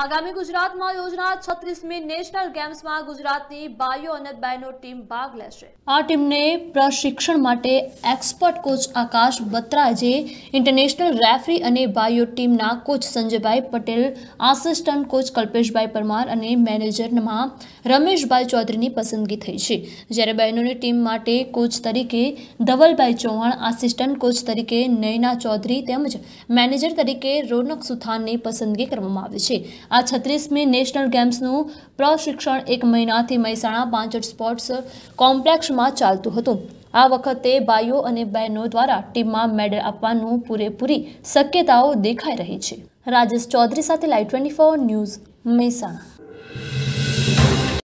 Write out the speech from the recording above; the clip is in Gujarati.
આગામી ગુજરાતમાં યોજના છત્રીસમી નેશનલ ગેમ્સમાં ગુજરાતની બાયો અને બેનો ટીમ ભાગ લેશે આ ટીમને પ્રશિક્ષણ માટે એક્સપર્ટ કોચ આકાશ જે ઇન્ટરનેશનલ રેફરી અને બાયો ટીમના coach Sanjaybhai Patel assistant coach Kalpeshbhai Parmar અને મેનેજરમાં રમેશભાઈ ચૌધરીની પસંદગી થઈ છે જ્યારે બહેનોની ટીમ માટે કોચ તરીકે ધવલભાઈ ચૌહાણ આસિસ્ટન્ટ કોચ તરીકે નયના ચૌધરી તેમજ મેનેજર તરીકે રોનક સુથાનની પસંદગી કરવામાં આવી છે આ છત્રીસમી નેશનલ ગેમ્સનું પ્રશિક્ષણ એક મહિનાથી મહેસાણા પાંચડ સ્પોર્ટ્સ કોમ્પ્લેક્ષમાં ચાલતું હતું આ વખતે ભાઈઓ અને બહેનો દ્વારા ટીમમાં મેડલ આપવાનું પૂરેપૂરી શક્યતાઓ દેખાઈ રહી છે રાજેશ ચૌધરી સાથે live twenty four news Mehsana